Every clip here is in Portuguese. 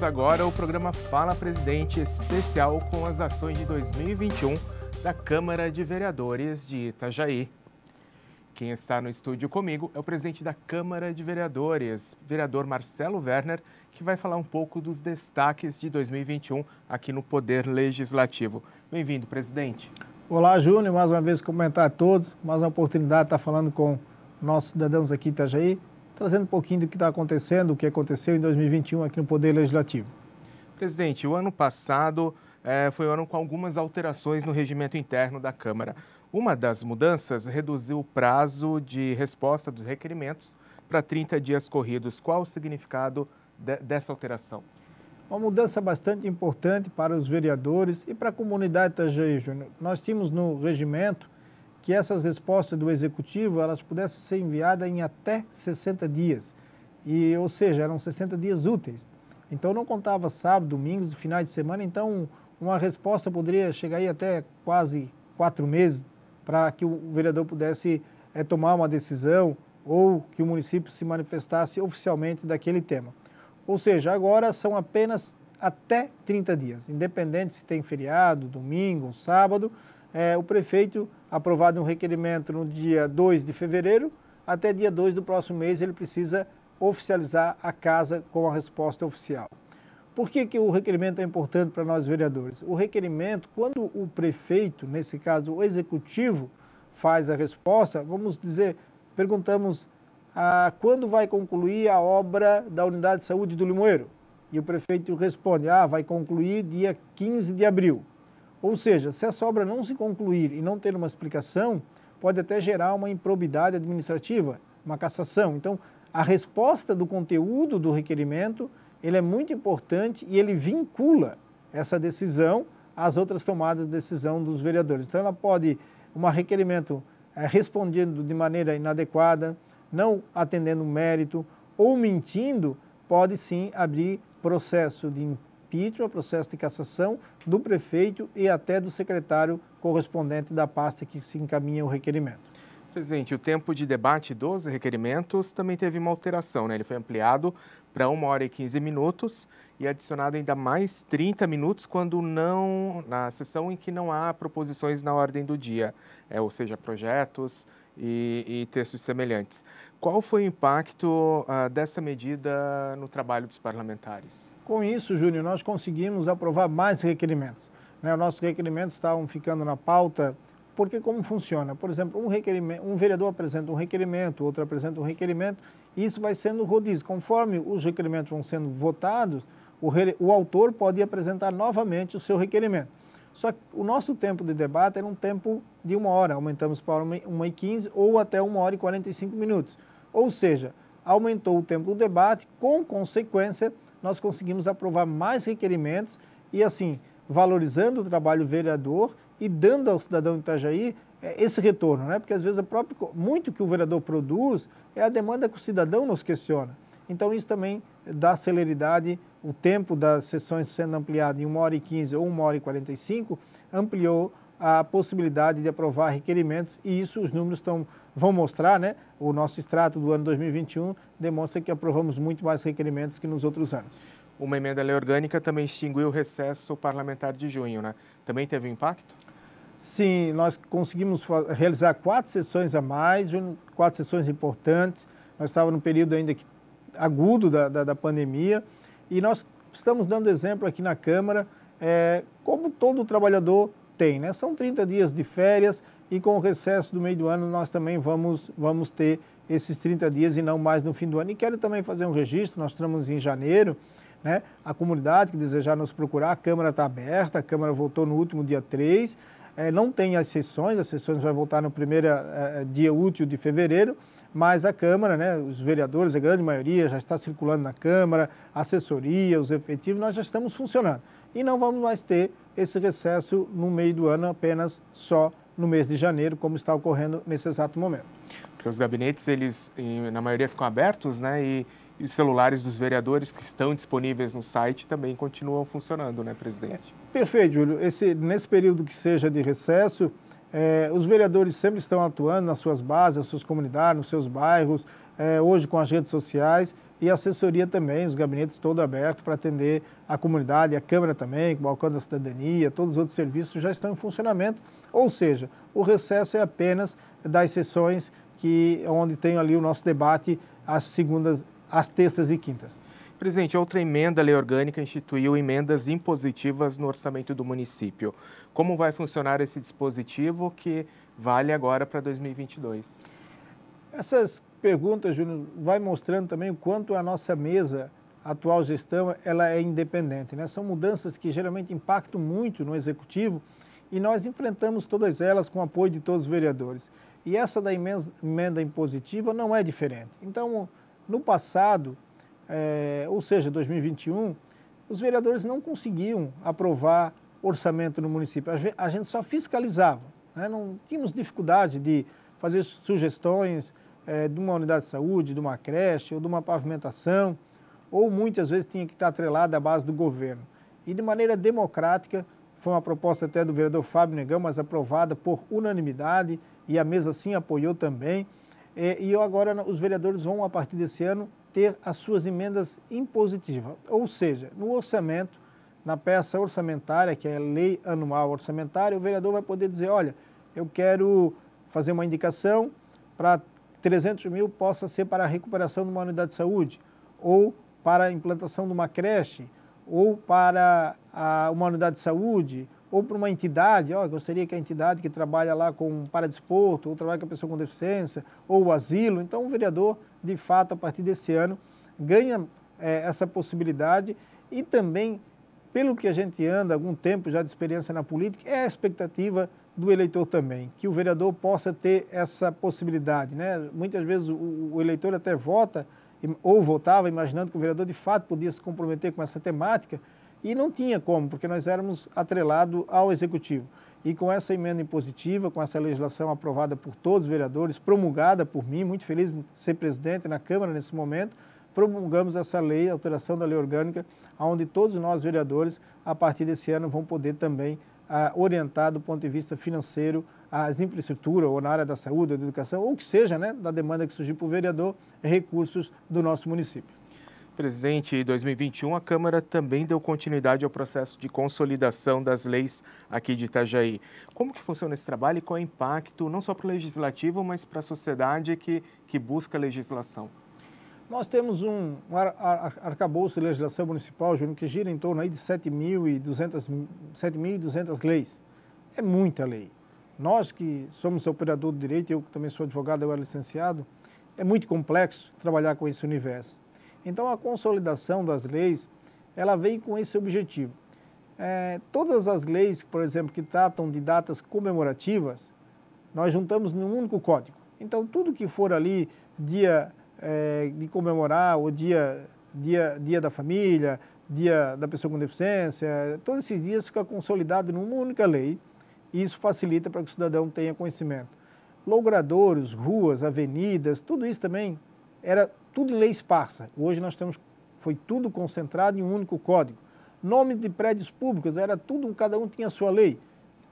Começa agora o programa Fala Presidente especial com as ações de 2021 da Câmara de Vereadores de Itajaí. Quem está no estúdio comigo é o presidente da Câmara de Vereadores, vereador Marcelo Werner, que vai falar um pouco dos destaques de 2021 aqui no Poder Legislativo. Bem-vindo, presidente. Olá, Júnior. Mais uma vez, comentar a todos. Mais uma oportunidade de estar falando com nossos cidadãos aqui em Itajaí trazendo um pouquinho do que está acontecendo, o que aconteceu em 2021 aqui no Poder Legislativo. Presidente, o ano passado é, foi um ano com algumas alterações no regimento interno da Câmara. Uma das mudanças reduziu o prazo de resposta dos requerimentos para 30 dias corridos. Qual o significado de, dessa alteração? Uma mudança bastante importante para os vereadores e para a comunidade da Júnior. Nós tínhamos no regimento que essas respostas do executivo elas pudessem ser enviadas em até 60 dias. E, ou seja, eram 60 dias úteis. Então não contava sábado, domingos finais de semana, então uma resposta poderia chegar aí até quase quatro meses para que o vereador pudesse é, tomar uma decisão ou que o município se manifestasse oficialmente daquele tema. Ou seja, agora são apenas até 30 dias, independente se tem feriado, domingo, sábado, é, o prefeito aprovado um requerimento no dia 2 de fevereiro, até dia 2 do próximo mês ele precisa oficializar a casa com a resposta oficial. Por que, que o requerimento é importante para nós vereadores? O requerimento, quando o prefeito, nesse caso o executivo, faz a resposta, vamos dizer, perguntamos ah, quando vai concluir a obra da unidade de saúde do Limoeiro? E o prefeito responde, ah, vai concluir dia 15 de abril. Ou seja, se essa obra não se concluir e não ter uma explicação, pode até gerar uma improbidade administrativa, uma cassação. Então, a resposta do conteúdo do requerimento, ele é muito importante e ele vincula essa decisão às outras tomadas de decisão dos vereadores. Então, ela pode, um requerimento é, respondendo de maneira inadequada, não atendendo o mérito ou mentindo, pode sim abrir processo de impeachment, processo de cassação do prefeito e até do secretário correspondente da pasta que se encaminha o requerimento. Presidente, o tempo de debate dos requerimentos também teve uma alteração, né? Ele foi ampliado para 1 hora e 15 minutos e adicionado ainda mais 30 minutos quando não na sessão em que não há proposições na ordem do dia, é, ou seja, projetos e, e textos semelhantes. Qual foi o impacto ah, dessa medida no trabalho dos parlamentares? Com isso, Júnior, nós conseguimos aprovar mais requerimentos. Né? Nossos requerimentos estavam ficando na pauta, porque como funciona? Por exemplo, um, requerimento, um vereador apresenta um requerimento, outro apresenta um requerimento, e isso vai sendo rodízio. Conforme os requerimentos vão sendo votados, o, o autor pode apresentar novamente o seu requerimento. Só que o nosso tempo de debate era um tempo de uma hora, aumentamos para uma, uma e quinze ou até uma hora e quarenta e cinco minutos. Ou seja, aumentou o tempo do debate, com consequência, nós conseguimos aprovar mais requerimentos e, assim, valorizando o trabalho vereador e dando ao cidadão de Itajaí eh, esse retorno, né? Porque às vezes a própria, muito que o vereador produz é a demanda que o cidadão nos questiona. Então isso também dá celeridade, o tempo das sessões sendo ampliado em 1 hora e 15 ou 1 hora e 45, ampliou a possibilidade de aprovar requerimentos e isso os números estão, vão mostrar, né? O nosso extrato do ano 2021 demonstra que aprovamos muito mais requerimentos que nos outros anos. Uma emenda à lei orgânica também extinguiu o recesso parlamentar de junho, né? Também teve impacto? Sim, nós conseguimos realizar quatro sessões a mais, quatro sessões importantes. Nós estávamos no período ainda que, agudo da, da, da pandemia e nós estamos dando exemplo aqui na Câmara é, como todo trabalhador tem, né? São 30 dias de férias e com o recesso do meio do ano nós também vamos, vamos ter esses 30 dias e não mais no fim do ano. E quero também fazer um registro, nós estamos em janeiro, né? A comunidade que desejar nos procurar, a Câmara está aberta, a Câmara voltou no último dia 3, é, eh, não tem as sessões, as sessões vai voltar no primeiro é, dia útil de fevereiro, mas a Câmara, né, os vereadores, a grande maioria já está circulando na Câmara, assessoria, os efetivos, nós já estamos funcionando e não vamos mais ter esse recesso no meio do ano, apenas só no mês de janeiro, como está ocorrendo nesse exato momento. Porque os gabinetes, eles, na maioria, ficam abertos, né? E, e os celulares dos vereadores que estão disponíveis no site também continuam funcionando, né, presidente? É, perfeito, Júlio. Esse, nesse período que seja de recesso, é, os vereadores sempre estão atuando nas suas bases, nas suas comunidades, nos seus bairros, é, hoje com as redes sociais e assessoria também, os gabinetes todo aberto para atender a comunidade, a Câmara também, o Balcão da Cidadania, todos os outros serviços já estão em funcionamento. Ou seja, o recesso é apenas das sessões que, onde tem ali o nosso debate às segundas, às terças e quintas. Presidente, outra emenda à lei orgânica instituiu emendas impositivas no orçamento do município. Como vai funcionar esse dispositivo que vale agora para 2022? Essas pergunta, Júnior, vai mostrando também o quanto a nossa mesa, atual gestão, ela é independente. Né? São mudanças que geralmente impactam muito no executivo e nós enfrentamos todas elas com o apoio de todos os vereadores. E essa da emenda impositiva não é diferente. Então, no passado, é, ou seja, 2021, os vereadores não conseguiam aprovar orçamento no município. A gente só fiscalizava. Né? Não tínhamos dificuldade de fazer sugestões, é, de uma unidade de saúde, de uma creche ou de uma pavimentação, ou muitas vezes tinha que estar atrelada à base do governo. E de maneira democrática, foi uma proposta até do vereador Fábio Negão, mas aprovada por unanimidade e a mesa sim apoiou também. É, e agora os vereadores vão, a partir desse ano, ter as suas emendas impositivas, ou seja, no orçamento, na peça orçamentária, que é a lei anual orçamentária, o vereador vai poder dizer, olha, eu quero fazer uma indicação para 300 mil possa ser para a recuperação de uma unidade de saúde, ou para a implantação de uma creche, ou para a, uma unidade de saúde, ou para uma entidade, ó, gostaria que a entidade que trabalha lá com paradesporto, ou trabalha com a pessoa com deficiência, ou o asilo. Então o vereador, de fato, a partir desse ano, ganha é, essa possibilidade e também, pelo que a gente anda, algum tempo já de experiência na política, é a expectativa do eleitor também, que o vereador possa ter essa possibilidade. Né? Muitas vezes o, o eleitor até vota ou votava imaginando que o vereador de fato podia se comprometer com essa temática e não tinha como, porque nós éramos atrelado ao executivo. E com essa emenda impositiva, com essa legislação aprovada por todos os vereadores, promulgada por mim, muito feliz de ser presidente na Câmara nesse momento, promulgamos essa lei, alteração da lei orgânica, onde todos nós vereadores, a partir desse ano, vão poder também ah, orientar do ponto de vista financeiro as infraestrutura ou na área da saúde, ou da educação, ou que seja, né, da demanda que surgiu para o vereador, recursos do nosso município. Presidente, em 2021 a Câmara também deu continuidade ao processo de consolidação das leis aqui de Itajaí. Como que funciona esse trabalho e qual é o impacto não só para o legislativo, mas para a sociedade que, que busca legislação? Nós temos um ar, ar, arcabouço de legislação municipal, Júnior, que gira em torno aí de 7.200 leis. É muita lei. Nós que somos operador de direito, eu que também sou advogado, eu era licenciado, é muito complexo trabalhar com esse universo. Então a consolidação das leis, ela vem com esse objetivo. É, todas as leis, por exemplo, que tratam de datas comemorativas, nós juntamos num único código. Então tudo que for ali dia é, de comemorar o dia, dia, dia da família, dia da pessoa com deficiência, todos esses dias fica consolidado numa única lei e isso facilita para que o cidadão tenha conhecimento. Logradouros, ruas, avenidas, tudo isso também era tudo lei esparsa. Hoje nós temos, foi tudo concentrado em um único código. Nome de prédios públicos, era tudo, cada um tinha a sua lei.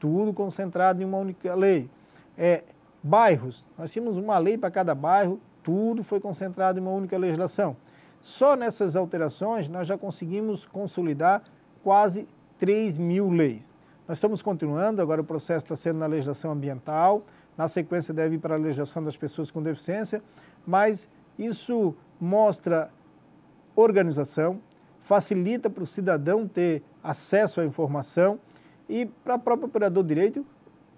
Tudo concentrado em uma única lei. É, bairros, nós tínhamos uma lei para cada bairro tudo foi concentrado em uma única legislação. Só nessas alterações nós já conseguimos consolidar quase 3 mil leis. Nós estamos continuando, agora o processo está sendo na legislação ambiental, na sequência deve ir para a legislação das pessoas com deficiência, mas isso mostra organização, facilita para o cidadão ter acesso à informação e para o próprio operador de direito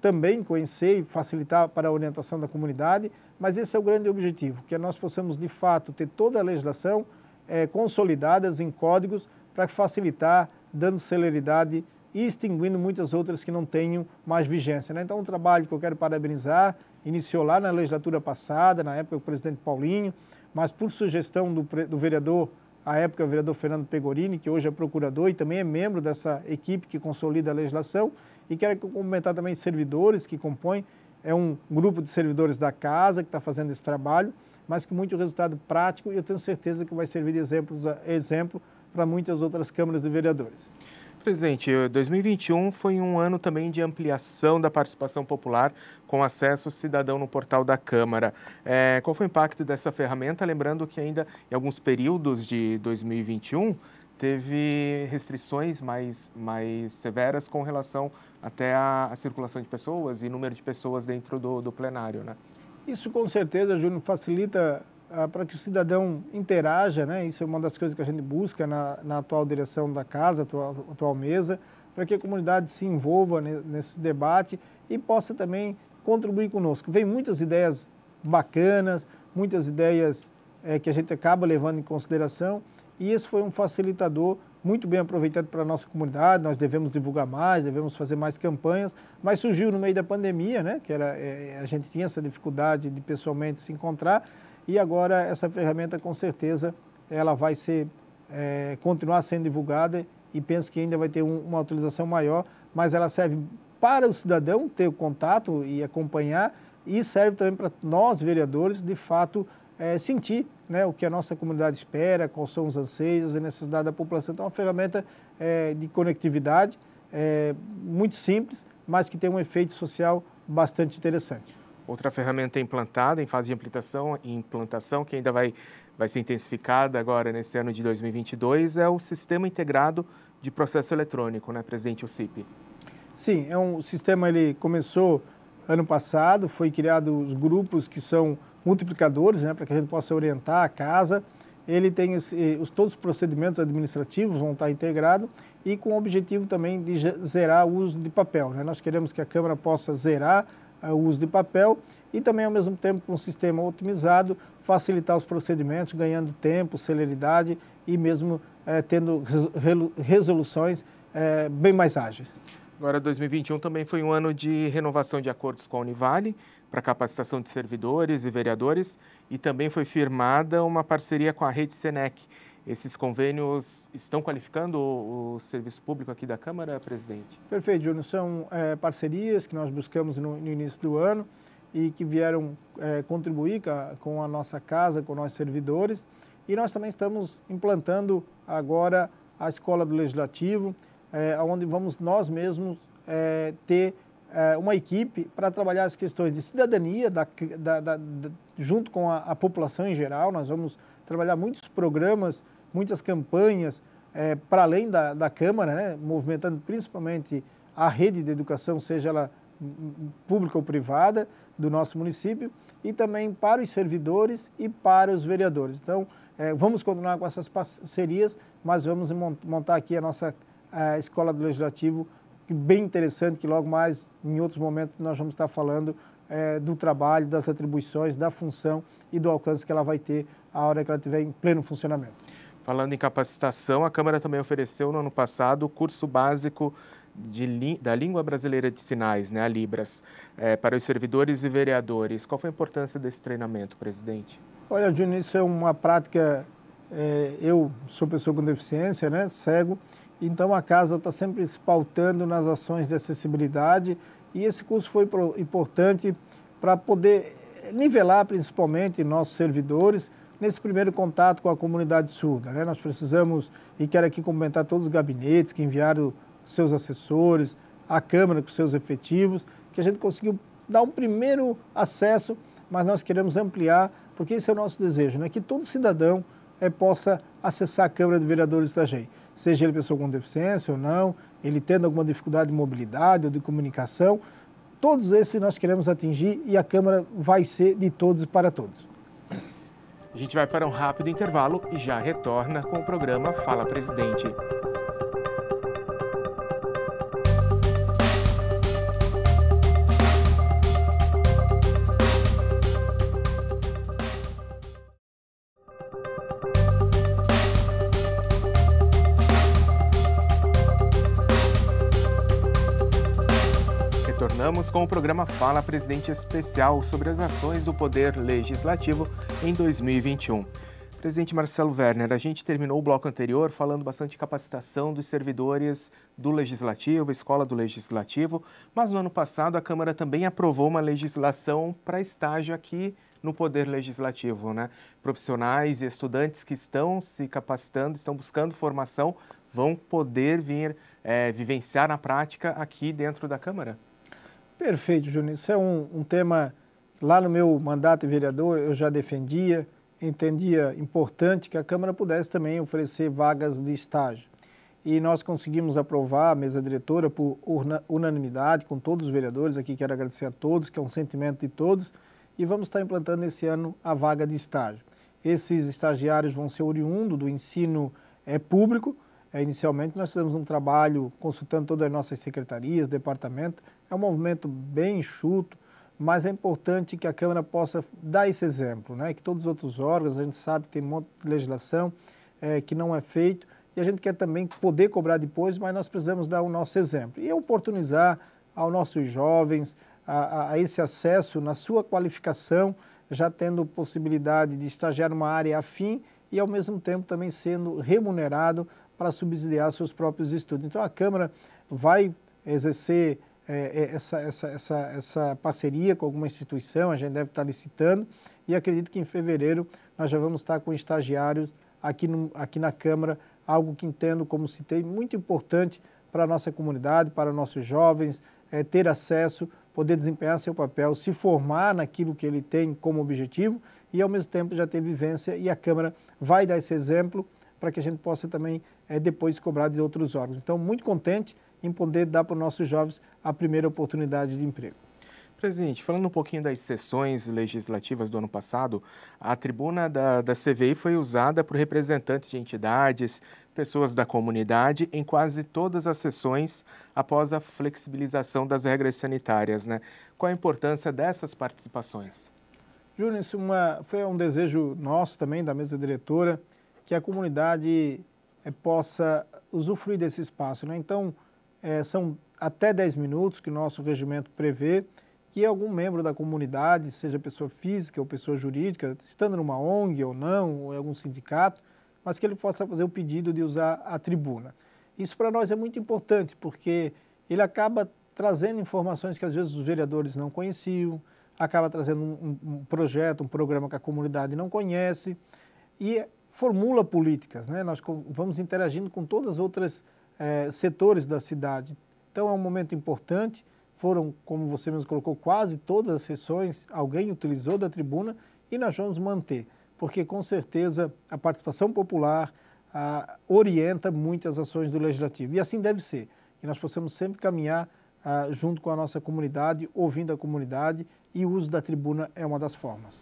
também conhecer e facilitar para a orientação da comunidade, mas esse é o grande objetivo, que nós possamos de fato ter toda a legislação é, consolidadas em códigos para facilitar, dando celeridade e extinguindo muitas outras que não tenham mais vigência. Né? Então, um trabalho que eu quero parabenizar, iniciou lá na legislatura passada, na época do presidente Paulinho, mas por sugestão do, do vereador, à época, o vereador Fernando Pegorini, que hoje é procurador e também é membro dessa equipe que consolida a legislação, e quero cumprimentar também servidores que compõem é um grupo de servidores da casa que está fazendo esse trabalho, mas com muito resultado prático e eu tenho certeza que vai servir de exemplos, exemplo para muitas outras câmaras de vereadores. Presidente, 2021 eh, foi um ano também de ampliação da participação popular com acesso cidadão no portal da Câmara. É, qual foi o impacto dessa ferramenta? Lembrando que ainda em alguns períodos de 2021 teve restrições mais, mais severas com relação até a, a, circulação de pessoas e número de pessoas dentro do, do plenário, né? Isso com certeza, Júnior, facilita ah, para que o cidadão interaja, né? Isso é uma das coisas que a gente busca na, na atual direção da casa, atual, atual mesa, para que a comunidade se envolva nesse debate e possa também contribuir conosco. Vem muitas ideias bacanas, muitas ideias é, que a gente acaba levando em consideração e esse foi um facilitador muito bem aproveitado a nossa comunidade, nós devemos divulgar mais, devemos fazer mais campanhas, mas surgiu no meio da pandemia, né, que era, é, a gente tinha essa dificuldade de pessoalmente se encontrar, e agora essa ferramenta com certeza ela vai ser, é, continuar sendo divulgada e penso que ainda vai ter um, uma utilização maior, mas ela serve para o cidadão ter o contato e acompanhar, e serve também para nós, vereadores, de fato, é, sentir né, o que a nossa comunidade espera, quais são os anseios e necessidades da população. Então, é uma ferramenta é, de conectividade é, muito simples, mas que tem um efeito social bastante interessante. Outra ferramenta é implantada em fase de implantação, implantação que ainda vai, vai ser intensificada agora nesse ano de 2022 é o Sistema Integrado de Processo Eletrônico, né, presidente, o CIP? Sim, é um sistema ele começou ano passado, foi criado os grupos que são multiplicadores, né, para que a gente possa orientar a casa. Ele tem esse, eh, os, todos os procedimentos administrativos vão estar integrados e com o objetivo também de zerar o uso de papel. Né? Nós queremos que a Câmara possa zerar eh, o uso de papel e também, ao mesmo tempo, com um sistema otimizado, facilitar os procedimentos, ganhando tempo, celeridade e mesmo eh, tendo resoluções bem mais ágeis. Agora, 2021 também foi um ano de renovação de acordos com a Univale para capacitação de servidores e vereadores e também foi firmada uma parceria com a rede Senec. Esses convênios estão qualificando o, o serviço público aqui da Câmara, presidente? Perfeito, Júnior. São é, parcerias que nós buscamos no, no, início do ano e que vieram é, contribuir com a nossa casa, com nossos servidores. E nós também estamos implantando agora a Escola do Legislativo, é, onde vamos nós mesmos é, ter eh, uma equipe para trabalhar as questões de cidadania da, da, da, junto com a, a, população em geral. Nós vamos trabalhar muitos programas, muitas campanhas é, eh, para além da, Câmara, né? movimentando principalmente a rede de educação, seja ela hum, hum, pública ou privada, do nosso município, e também para os servidores e para os vereadores. Então, é, vamos continuar com essas parcerias, mas vamos montar aqui a nossa a Escola do Legislativo bem interessante que logo mais, em outros momentos, nós vamos estar falando é, do trabalho, das atribuições, da função e do alcance que ela vai ter a hora que ela estiver em pleno funcionamento. Falando em capacitação, a Câmara também ofereceu no ano passado o curso básico de, da Língua Brasileira de Sinais, né, a Libras, é, para os servidores e vereadores. Qual foi a importância desse treinamento, presidente? Olha, Juninho, isso é uma prática. É, eu sou pessoa com deficiência, né, cego, então a casa está sempre se pautando nas ações de acessibilidade e esse curso foi importante para poder nivelar principalmente nossos servidores nesse primeiro contato com a comunidade surda. Né? Nós precisamos, e quero aqui cumprimentar todos os gabinetes que enviaram seus assessores, a Câmara com seus efetivos, que a gente conseguiu dar um primeiro acesso, mas nós queremos ampliar, porque esse é o nosso desejo, né? que todo cidadão é, possa acessar a Câmara de Vereadores da GEI seja ele pessoa com deficiência ou não, ele tendo alguma dificuldade de mobilidade ou de comunicação, todos esses nós queremos atingir e a Câmara vai ser de todos e para todos. A gente vai para um rápido intervalo e já retorna com o programa Fala Presidente. retornamos com o programa Fala Presidente Especial sobre as ações do Poder Legislativo em 2021. Presidente Marcelo Werner, a gente terminou o bloco anterior falando bastante de capacitação dos servidores do Legislativo, Escola do Legislativo, mas no ano passado a Câmara também aprovou uma legislação para estágio aqui no Poder Legislativo. Né? Profissionais e estudantes que estão se capacitando, estão buscando formação, vão poder vir é, vivenciar na prática aqui dentro da Câmara? Perfeito, Júnior. Isso é um, um tema, lá no meu mandato de vereador, eu já defendia, entendia importante que a Câmara pudesse também oferecer vagas de estágio. E nós conseguimos aprovar a mesa diretora por unanimidade com todos os vereadores aqui. Quero agradecer a todos, que é um sentimento de todos. E vamos estar implantando esse ano a vaga de estágio. Esses estagiários vão ser oriundo do ensino é, público. É, inicialmente, nós fizemos um trabalho consultando todas as nossas secretarias, departamentos. É um movimento bem enxuto, mas é importante que a Câmara possa dar esse exemplo, né? que todos os outros órgãos, a gente sabe que tem um monte de legislação é, que não é feito, e a gente quer também poder cobrar depois, mas nós precisamos dar o nosso exemplo e oportunizar aos nossos jovens a, a, a esse acesso na sua qualificação, já tendo possibilidade de estagiar numa área afim e ao mesmo tempo também sendo remunerado para subsidiar seus próprios estudos. Então a Câmara vai exercer é, é, essa, essa, essa, essa parceria com alguma instituição, a gente deve estar licitando, e acredito que em fevereiro nós já vamos estar com estagiários aqui, no, aqui na Câmara, algo que entendo, como citei, muito importante para a nossa comunidade, para nossos jovens, é, ter acesso, poder desempenhar seu papel, se formar naquilo que ele tem como objetivo e, ao mesmo tempo, já ter vivência. E a Câmara vai dar esse exemplo para que a gente possa também é, depois cobrar de outros órgãos. Então, muito contente em poder dar para os nossos jovens a primeira oportunidade de emprego. Presidente, falando um pouquinho das sessões legislativas do ano passado, a tribuna da, da CVI foi usada por representantes de entidades, pessoas da comunidade em quase todas as sessões após a flexibilização das regras sanitárias. Né? Qual a importância dessas participações? Júnior, isso é uma, foi um desejo nosso também, da mesa diretora, que a comunidade é, possa usufruir desse espaço. Né? Então, é, são até 10 minutos que o nosso regimento prevê que algum membro da comunidade, seja pessoa física ou pessoa jurídica, estando numa ONG ou não, ou em algum sindicato, mas que ele possa fazer o pedido de usar a tribuna. Isso para nós é muito importante, porque ele acaba trazendo informações que às vezes os vereadores não conheciam, acaba trazendo um, um projeto, um programa que a comunidade não conhece e formula políticas. Né? Nós vamos interagindo com todas as outras é, setores da cidade. Então é um momento importante. Foram, como você mesmo colocou, quase todas as sessões, alguém utilizou da tribuna e nós vamos manter, porque com certeza a participação popular orienta muitas ações do Legislativo. E assim deve ser, que nós possamos sempre caminhar junto com a nossa comunidade, ouvindo a comunidade, e o uso da tribuna é uma das formas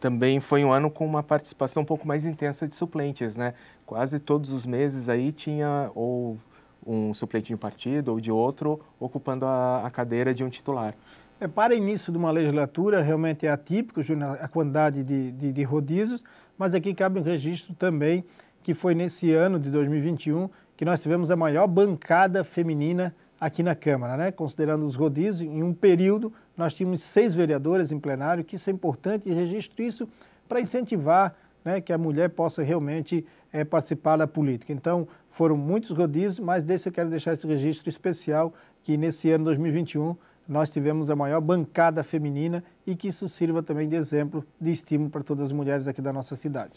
também foi um ano com uma participação um pouco mais intensa de suplentes, né? Quase todos os meses aí tinha ou um suplente de um partido ou de outro ocupando a, a cadeira de um titular. É, para início de uma legislatura, realmente é atípico a quantidade de, de, de rodízios, mas aqui cabe um registro também que foi nesse ano de 2021 que nós tivemos a maior bancada feminina aqui na Câmara, né? considerando os rodízios, em um período nós tínhamos seis vereadoras em plenário, que isso é importante e registro isso para incentivar né, que a mulher possa realmente é, participar da política. Então, foram muitos rodízios, mas desse eu quero deixar esse registro especial que nesse ano 2021 nós tivemos a maior bancada feminina e que isso sirva também de exemplo, de estímulo para todas as mulheres aqui da nossa cidade.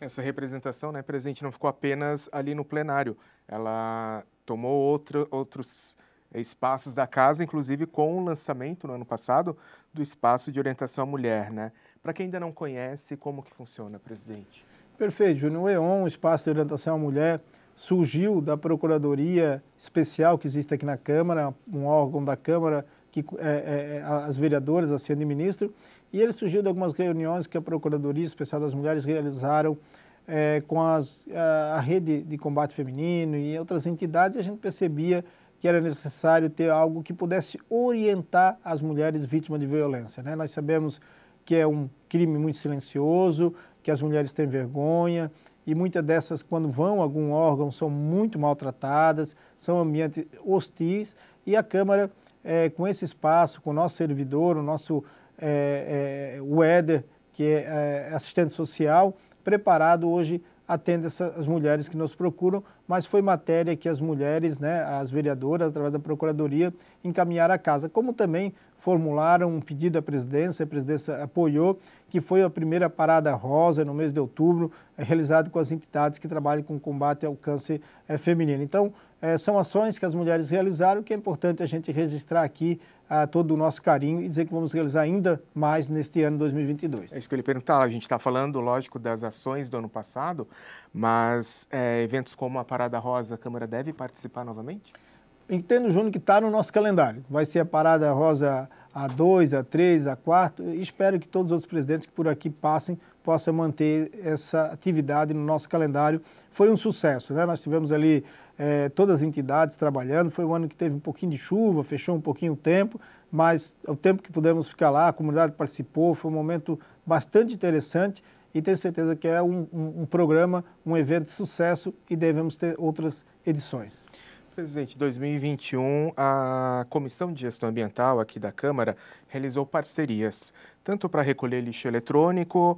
Essa representação né, presente não ficou apenas ali no plenário, ela tomou outro, outros eh, espaços da casa, inclusive com o lançamento no ano passado do espaço de orientação à mulher, né? para quem ainda não conhece como que funciona, presidente. Perfeito, Júnior. O EON, o Espaço de Orientação à Mulher, surgiu da Procuradoria Especial que existe aqui na Câmara, um órgão da Câmara, que é, é, é as vereadoras, a de ministro, e ele surgiu de algumas reuniões que a Procuradoria Especial das Mulheres realizaram é, com as, a, a, rede de combate feminino e outras entidades, a gente percebia que era necessário ter algo que pudesse orientar as mulheres vítimas de violência. Né? Nós sabemos que é um crime muito silencioso, que as mulheres têm vergonha e muitas dessas, quando vão a algum órgão, são muito maltratadas, são ambientes hostis e a Câmara, é, com esse espaço, com o nosso servidor, o nosso é, é, o que é, é, assistente social, preparado hoje atende essas mulheres que nos procuram, mas foi matéria que as mulheres, né, as vereadoras, através da Procuradoria, encaminharam à casa. Como também formularam um pedido à presidência, a presidência apoiou, que foi a primeira parada rosa no mês de outubro, eh, realizado com as entidades que trabalham com combate ao câncer eh, feminino. Então, eh, são ações que as mulheres realizaram, que é importante a gente registrar aqui todo o nosso carinho e dizer que vamos realizar ainda mais neste ano 2022. É isso que eu lhe A gente está falando, lógico, das ações do ano passado, mas é, eventos como a Parada Rosa, a Câmara deve participar novamente? Entendo, Júnior, que está no nosso calendário. Vai ser a Parada Rosa A2, A3, A4. Espero que todos os outros presidentes que por aqui passem possa manter essa atividade no nosso calendário. Foi um sucesso, né? Nós tivemos ali eh, todas as entidades trabalhando, foi um ano que teve um pouquinho de chuva, fechou um pouquinho o tempo, mas o tempo que pudemos ficar lá, a comunidade participou, foi um momento bastante interessante e tenho certeza que é um, um, um programa, um evento de sucesso e devemos ter outras edições. Presidente, 2021, a Comissão de Gestão Ambiental aqui da Câmara realizou parcerias, tanto para recolher lixo eletrônico,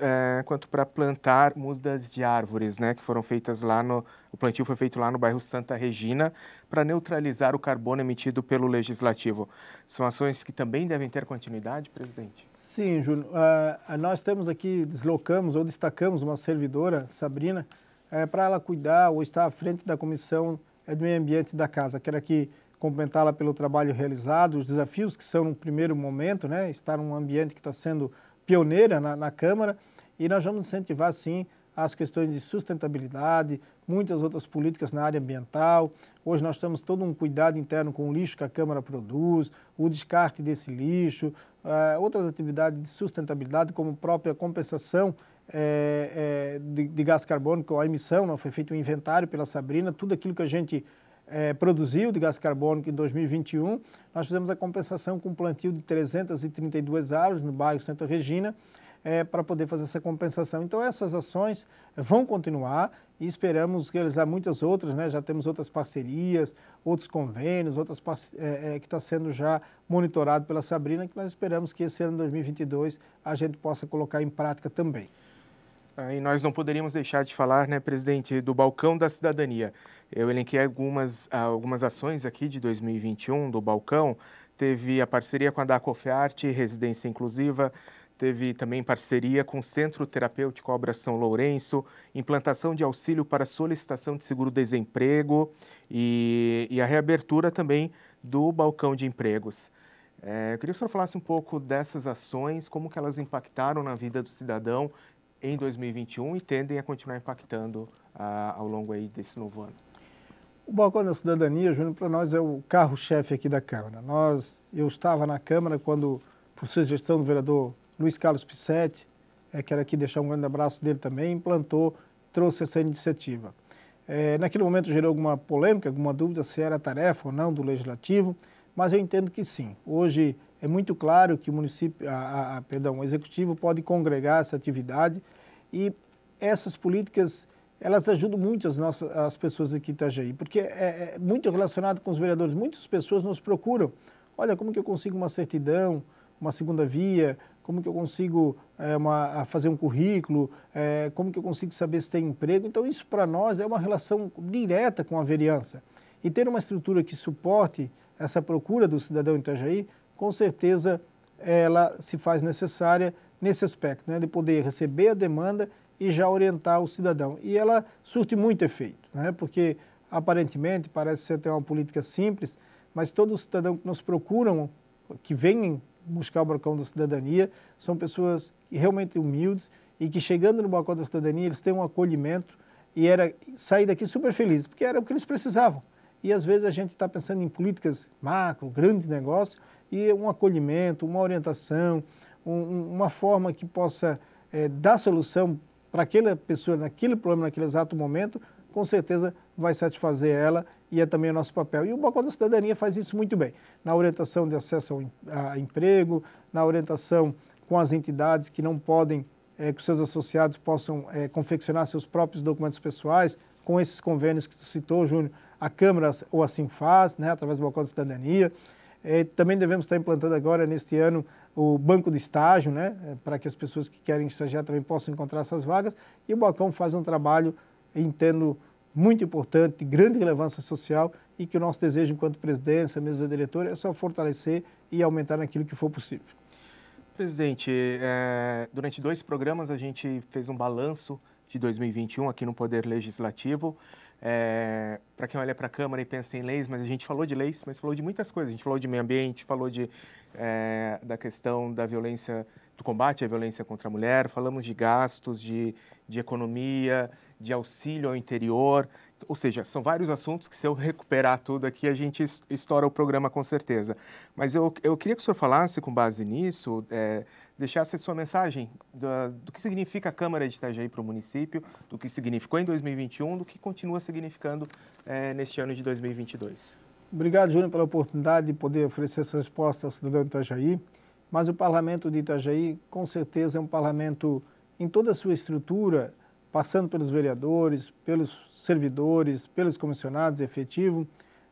é, quanto para plantar mudas de árvores, né, que foram feitas lá no o plantio foi feito lá no bairro Santa Regina para neutralizar o carbono emitido pelo legislativo. São ações que também devem ter continuidade, presidente. Sim, Júlio. Uh, nós temos aqui deslocamos ou destacamos uma servidora, Sabrina, é, para ela cuidar ou estar à frente da comissão uh, do meio ambiente da casa. Quero aqui cumprimentá-la pelo trabalho realizado, os desafios que são no primeiro momento, né, estar num ambiente que está sendo pioneira na, na Câmara, e nós vamos incentivar, sim, as questões de sustentabilidade, muitas outras políticas na área ambiental. Hoje nós temos todo um cuidado interno com o lixo que a Câmara produz, o descarte desse lixo, uh, outras atividades de sustentabilidade, como própria compensação é, é, de, de, gás carbônico, a emissão, não né? foi feito um inventário pela Sabrina, tudo aquilo que a gente eh, produziu de gás carbônico em 2021, nós fizemos a compensação com um plantio de 332 árvores no bairro Santa Regina, eh, para poder fazer essa compensação. Então, essas ações vão continuar e esperamos realizar muitas outras, né? já temos outras parcerias, outros convênios, outras eh, que está sendo já monitorado pela Sabrina, que nós esperamos que esse ano 2022 a gente possa colocar em prática também. Ah, e nós não poderíamos deixar de falar, né, presidente, do balcão da cidadania. Eu elenquei algumas, algumas ações aqui de 2021 do Balcão. Teve a parceria com a Dacofearte Residência Inclusiva, teve também parceria com o Centro Terapêutico Obra São Lourenço, implantação de auxílio para solicitação de seguro-desemprego e, e, a reabertura também do balcão de empregos. É, eu queria que o senhor falasse um pouco dessas ações, como que elas impactaram na vida do cidadão em 2021 e tendem a continuar impactando ah, ao longo aí desse novo ano. O balcão da cidadania, Júnior, para nós é o carro-chefe aqui da Câmara. Nós, eu estava na Câmara quando, por sugestão do vereador Luiz Carlos Pissetti, é, quero aqui deixar um grande abraço dele também, implantou, trouxe essa iniciativa. É, naquele momento gerou alguma polêmica, alguma dúvida se era tarefa ou não do Legislativo, mas eu entendo que sim. Hoje é muito claro que o município, a, a, perdão, o Executivo pode congregar essa atividade e essas políticas elas ajudam muito as, nossas, as pessoas aqui em Itajaí, porque é, é muito relacionado com os vereadores. Muitas pessoas nos procuram. Olha, como que eu consigo uma certidão, uma segunda via? Como que eu consigo é, uma, fazer um currículo? É, como que eu consigo saber se tem emprego? Então, isso para nós é uma relação direta com a vereança. E ter uma estrutura que suporte essa procura do cidadão em Itajaí, com certeza ela se faz necessária nesse aspecto, né, de poder receber a demanda e já orientar o cidadão. E ela surte muito efeito, né? porque aparentemente parece ser até uma política simples, mas todos os cidadãos que nos procuram, que vêm buscar o balcão da cidadania, são pessoas realmente humildes e que chegando no balcão da cidadania eles têm um acolhimento e era sair daqui super feliz, porque era o que eles precisavam. E às vezes a gente está pensando em políticas macro, grandes negócios, e um acolhimento, uma orientação, um, uma forma que possa é, dar solução para aquela pessoa, naquele problema, naquele exato momento, com certeza vai satisfazer ela e é também o nosso papel. E o Balcão da Cidadania faz isso muito bem, na orientação de acesso a emprego, na orientação com as entidades que não podem, é, que os seus associados possam é, confeccionar seus próprios documentos pessoais, com esses convênios que tu citou, Júnior, a Câmara ou assim faz, né, através do Balcão da Cidadania. É, também devemos estar implantando agora, neste ano, o banco de estágio, né, para que as pessoas que querem estagiar também possam encontrar essas vagas. E o balcão faz um trabalho, entendo, muito importante, de grande relevância social e que o nosso desejo enquanto presidência, mesa diretora, é só fortalecer e aumentar naquilo que for possível. Presidente, é, durante dois programas a gente fez um balanço de 2021 aqui no Poder Legislativo. É, para quem olha para a Câmara e pensa em leis, mas a gente falou de leis, mas falou de muitas coisas. A gente falou de meio ambiente, falou de, é, da questão da violência, do combate à violência contra a mulher, falamos de gastos, de, de economia, de auxílio ao interior. Ou seja, são vários assuntos que se eu recuperar tudo aqui, a gente estoura o programa com certeza. Mas eu, eu queria que o senhor falasse, com base nisso, é, deixasse sua mensagem do, do, que significa a Câmara de Itajaí para o município, do que significou em 2021, do que continua significando é, neste ano de 2022. Obrigado, Júnior, pela oportunidade de poder oferecer essa resposta ao cidadão de Itajaí. Mas o parlamento de Itajaí, com certeza, é um parlamento, em toda a sua estrutura, passando pelos vereadores, pelos servidores, pelos comissionados efetivo,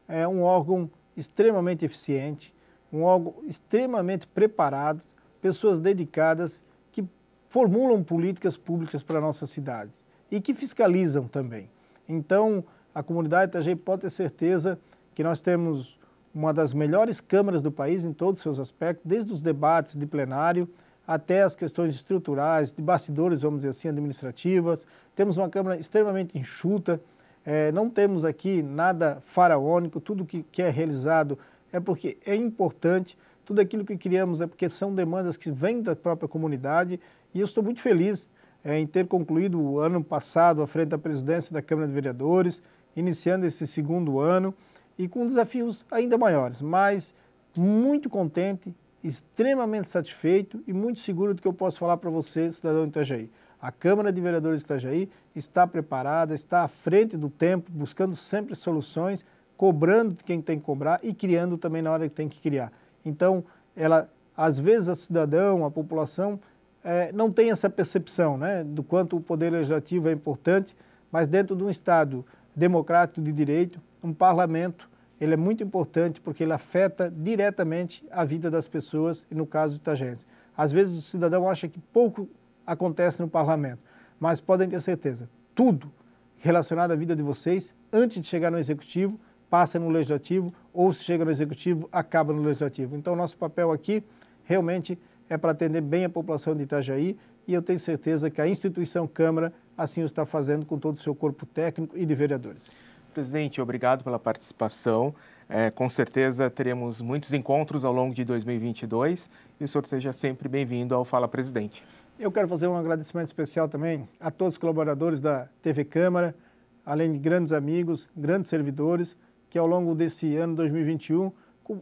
é um órgão extremamente eficiente, um órgão extremamente preparado, pessoas dedicadas que formulam políticas públicas para a nossa cidade e que fiscalizam também. Então, a comunidade Itajei pode ter certeza que nós temos uma das melhores câmaras do país em todos os seus aspectos, desde os debates de plenário, até as questões estruturais, de bastidores, vamos dizer assim, administrativas. Temos uma Câmara extremamente enxuta, é, não temos aqui nada faraônico, tudo que, que é realizado é porque é importante, tudo aquilo que criamos é porque são demandas que vêm da própria comunidade e eu estou muito feliz é, em ter concluído o ano passado à frente da presidência da Câmara de Vereadores, iniciando esse segundo ano e com desafios ainda maiores, mas muito contente, extremamente satisfeito e muito seguro do que eu posso falar para você, cidadão de Itajaí. A Câmara de Vereadores de Itajaí está preparada, está à frente do tempo, buscando sempre soluções, cobrando de quem tem que cobrar e criando também na hora que tem que criar. Então, ela, às vezes, a cidadão, a população, é, não tem essa percepção né, do quanto o poder legislativo é importante, mas dentro de um Estado democrático de direito, um parlamento ele é muito importante porque ele afeta diretamente a vida das pessoas e no caso de Itagense. Às vezes o cidadão acha que pouco acontece no parlamento, mas podem ter certeza, tudo relacionado à vida de vocês, antes de chegar no executivo, passa no legislativo ou se chega no executivo, acaba no legislativo. Então nosso papel aqui realmente é para atender bem a população de Itajaí e eu tenho certeza que a instituição Câmara assim o está fazendo com todo o seu corpo técnico e de vereadores. Presidente, obrigado pela participação. É, com certeza teremos muitos encontros ao longo de 2022 e o senhor seja sempre bem-vindo ao Fala Presidente. Eu quero fazer um agradecimento especial também a todos os colaboradores da TV Câmara, além de grandes amigos, grandes servidores, que ao longo desse ano 2021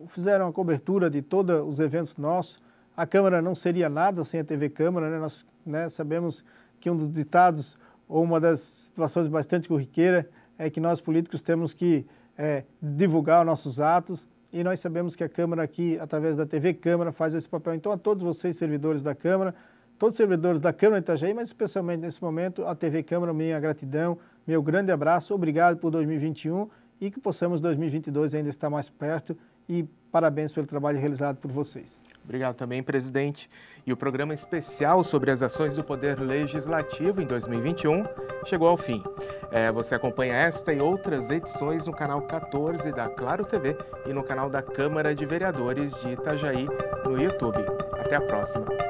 fizeram a cobertura de todos os eventos nossos. A Câmara não seria nada sem a TV Câmara, né? nós né, sabemos que um dos ditados ou uma das situações bastante corriqueira é que nós políticos temos que é, divulgar nossos atos e nós sabemos que a Câmara aqui, através da TV Câmara, faz esse papel. Então, a todos vocês, servidores da Câmara, todos os servidores da Câmara de Itajaí, mas especialmente nesse momento, a TV Câmara, minha gratidão, meu grande abraço, obrigado por 2021 e que possamos 2022 ainda estar mais perto e parabéns pelo trabalho realizado por vocês. Obrigado também, presidente. E o programa especial sobre as ações do Poder Legislativo em 2021 chegou ao fim. É, você acompanha esta e outras edições no canal 14 da Claro TV e no canal da Câmara de Vereadores de Itajaí no YouTube. Até a próxima.